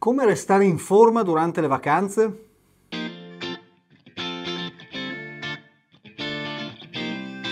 Come restare in forma durante le vacanze?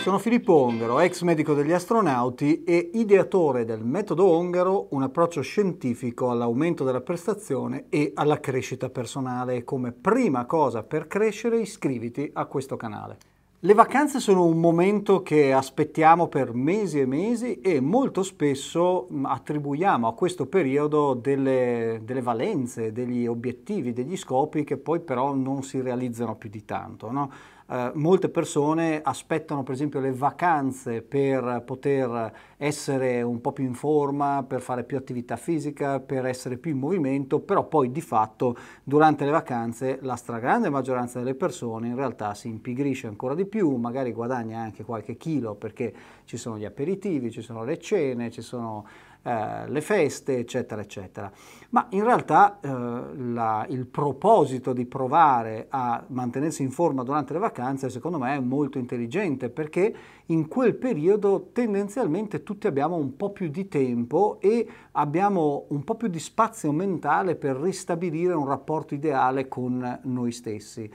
Sono Filippo Ongaro, ex medico degli astronauti e ideatore del metodo Ongaro, un approccio scientifico all'aumento della prestazione e alla crescita personale. Come prima cosa per crescere iscriviti a questo canale. Le vacanze sono un momento che aspettiamo per mesi e mesi e molto spesso mm, attribuiamo a questo periodo delle, delle valenze, degli obiettivi, degli scopi che poi però non si realizzano più di tanto. No? Eh, molte persone aspettano per esempio le vacanze per poter essere un po' più in forma, per fare più attività fisica, per essere più in movimento, però poi di fatto durante le vacanze la stragrande maggioranza delle persone in realtà si impigrisce ancora di più, magari guadagna anche qualche chilo perché ci sono gli aperitivi, ci sono le cene, ci sono eh, le feste, eccetera, eccetera. Ma in realtà eh, la, il proposito di provare a mantenersi in forma durante le vacanze, secondo me, è molto intelligente perché in quel periodo tendenzialmente tutti abbiamo un po' più di tempo e abbiamo un po' più di spazio mentale per ristabilire un rapporto ideale con noi stessi.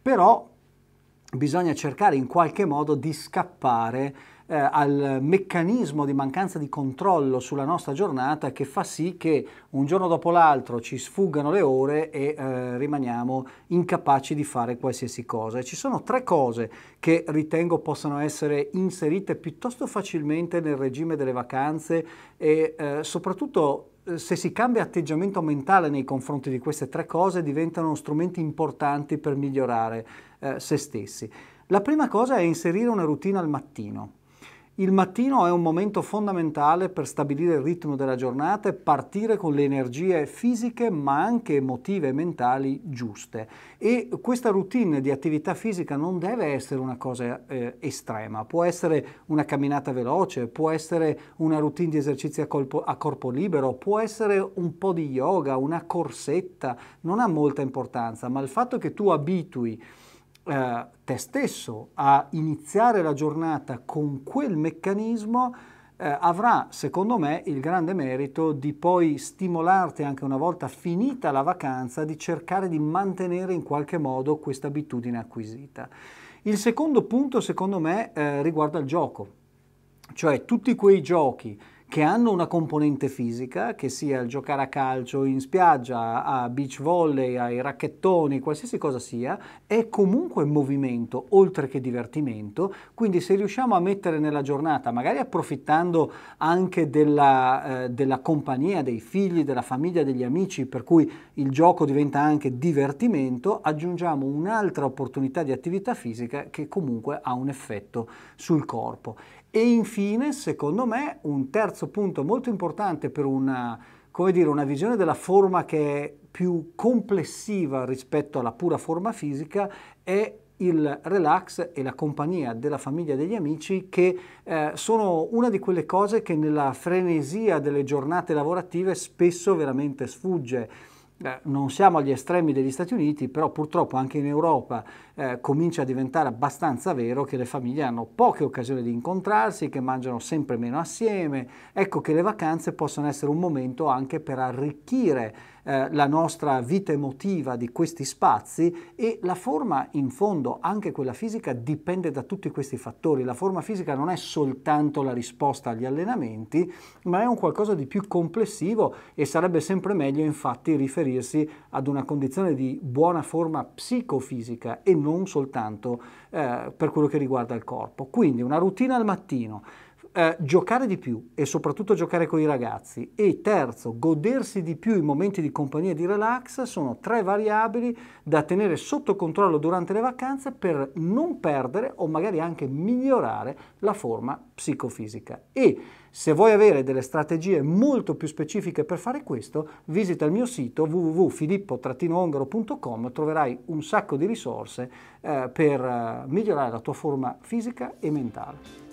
Però bisogna cercare in qualche modo di scappare eh, al meccanismo di mancanza di controllo sulla nostra giornata che fa sì che un giorno dopo l'altro ci sfuggano le ore e eh, rimaniamo incapaci di fare qualsiasi cosa. E ci sono tre cose che ritengo possano essere inserite piuttosto facilmente nel regime delle vacanze e eh, soprattutto eh, se si cambia atteggiamento mentale nei confronti di queste tre cose, diventano strumenti importanti per migliorare eh, se stessi. La prima cosa è inserire una routine al mattino. Il mattino è un momento fondamentale per stabilire il ritmo della giornata e partire con le energie fisiche ma anche emotive e mentali giuste. E questa routine di attività fisica non deve essere una cosa eh, estrema, può essere una camminata veloce, può essere una routine di esercizi a, colpo, a corpo libero, può essere un po' di yoga, una corsetta, non ha molta importanza, ma il fatto che tu abitui eh, te stesso a iniziare la giornata con quel meccanismo eh, avrà, secondo me, il grande merito di poi stimolarti anche una volta finita la vacanza di cercare di mantenere in qualche modo questa abitudine acquisita. Il secondo punto, secondo me, eh, riguarda il gioco, cioè tutti quei giochi che hanno una componente fisica, che sia il giocare a calcio in spiaggia, a beach volley, ai racchettoni, qualsiasi cosa sia, è comunque movimento, oltre che divertimento, quindi se riusciamo a mettere nella giornata, magari approfittando anche della, eh, della compagnia, dei figli, della famiglia, degli amici, per cui il gioco diventa anche divertimento, aggiungiamo un'altra opportunità di attività fisica che comunque ha un effetto sul corpo. E infine, secondo me, un terzo punto molto importante per una, dire, una visione della forma che è più complessiva rispetto alla pura forma fisica è il relax e la compagnia della famiglia e degli amici che eh, sono una di quelle cose che nella frenesia delle giornate lavorative spesso veramente sfugge eh, non siamo agli estremi degli Stati Uniti, però purtroppo anche in Europa eh, comincia a diventare abbastanza vero che le famiglie hanno poche occasioni di incontrarsi, che mangiano sempre meno assieme. Ecco che le vacanze possono essere un momento anche per arricchire eh, la nostra vita emotiva di questi spazi e la forma in fondo, anche quella fisica, dipende da tutti questi fattori. La forma fisica non è soltanto la risposta agli allenamenti, ma è un qualcosa di più complessivo e sarebbe sempre meglio infatti riferirsi ad una condizione di buona forma psicofisica e non soltanto eh, per quello che riguarda il corpo. Quindi una routine al mattino eh, giocare di più e soprattutto giocare con i ragazzi e terzo, godersi di più i momenti di compagnia e di relax sono tre variabili da tenere sotto controllo durante le vacanze per non perdere o magari anche migliorare la forma psicofisica. E se vuoi avere delle strategie molto più specifiche per fare questo, visita il mio sito www.filippo-ongaro.com, troverai un sacco di risorse eh, per eh, migliorare la tua forma fisica e mentale.